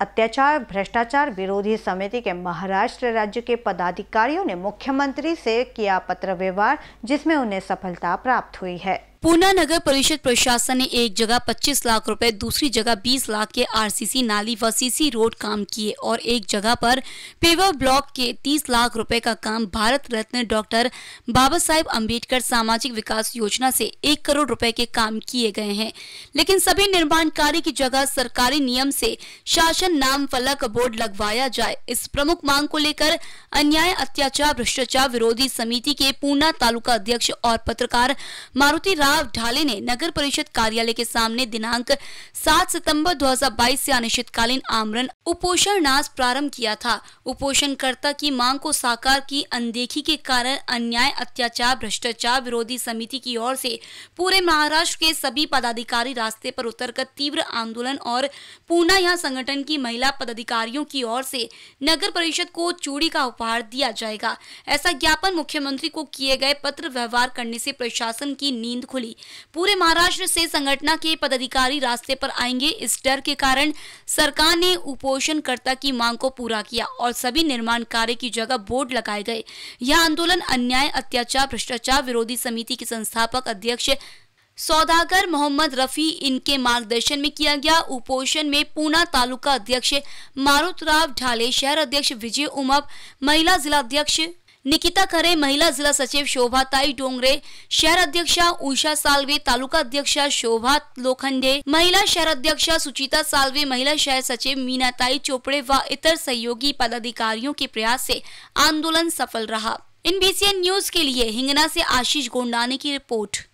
अत्याचार भ्रष्टाचार विरोधी समिति के महाराष्ट्र राज्य के पदाधिकारियों ने मुख्यमंत्री से किया पत्र व्यवहार जिसमें उन्हें सफलता प्राप्त हुई है पूना नगर परिषद प्रशासन ने एक जगह 25 लाख रुपए दूसरी जगह 20 लाख के आरसीसी नाली व सीसी रोड काम किए और एक जगह पर पेवर ब्लॉक के 30 लाख रुपए का काम भारत रत्न डॉक्टर बाबा साहेब अम्बेडकर सामाजिक विकास योजना से एक करोड़ रुपए के काम किए गए हैं लेकिन सभी निर्माण कार्य की जगह सरकारी नियम से शासन नाम फलक बोर्ड लगवाया जाए इस प्रमुख मांग को लेकर अन्याय अत्याचार भ्रष्टाचार विरोधी समिति के पूना तालुका अध्यक्ष और पत्रकार मारुति राम प्रभाव ढाले ने नगर परिषद कार्यालय के सामने दिनांक 7 सितंबर 2022 से अनिश्चितकालीन आमरण उपोषण नाश प्रारंभ किया था उपोषणकर्ता की मांग को साकार की अनदेखी के कारण अन्याय अत्याचार भ्रष्टाचार विरोधी समिति की ओर से पूरे महाराष्ट्र के सभी पदाधिकारी रास्ते पर उतरकर तीव्र आंदोलन और पूना यहाँ संगठन की महिला पदाधिकारियों की ओर से नगर परिषद को चूड़ी का उपहार दिया जाएगा ऐसा ज्ञापन मुख्यमंत्री को किए गए पत्र व्यवहार करने से प्रशासन की नींद खुली पूरे महाराष्ट्र से संगठना के पदाधिकारी रास्ते पर आएंगे इस डर के कारण सरकार ने उपोषणकर्ता की मांग को पूरा किया और सभी निर्माण कार्य की जगह बोर्ड लगाए गए यह आंदोलन अन्याय अत्याचार भ्रष्टाचार विरोधी समिति के संस्थापक अध्यक्ष सौदागर मोहम्मद रफी इनके मार्गदर्शन में किया गया उपोषण में पूना तालुका अध्यक्ष मारुतराव ढाले शहर अध्यक्ष विजय उमप महिला जिला अध्यक्ष निकिता खरे महिला जिला सचिव ताई डोंगरे शहर अध्यक्षा उषा सालवे तालुका अध्यक्ष शोभा लोखंडे महिला शहर अध्यक्ष सुचिता सालवे महिला शहर सचिव मीनाताई चोपड़े व इतर सहयोगी पदाधिकारियों के प्रयास से आंदोलन सफल रहा इन बीसीएन न्यूज के लिए हिंगना से आशीष गोंडाने की रिपोर्ट